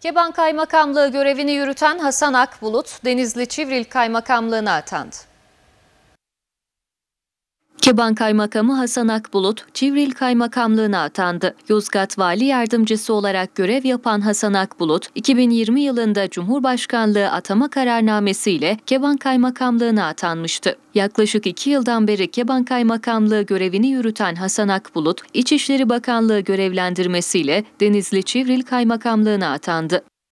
Keban Kaymakamlığı görevini yürüten Hasan Akbulut, Denizli Çivril Kaymakamlığına atandı. Keban Kaymakamı Hasan Akbulut, Çivril Kaymakamlığına atandı. Yozgat Vali Yardımcısı olarak görev yapan Hasan Akbulut, 2020 yılında Cumhurbaşkanlığı atama kararnamesiyle Keban Kaymakamlığına atanmıştı. Yaklaşık iki yıldan beri Keban Kaymakamlığı görevini yürüten Hasan Akbulut, İçişleri Bakanlığı görevlendirmesiyle Denizli Çivril Kaymakamlığına atandı.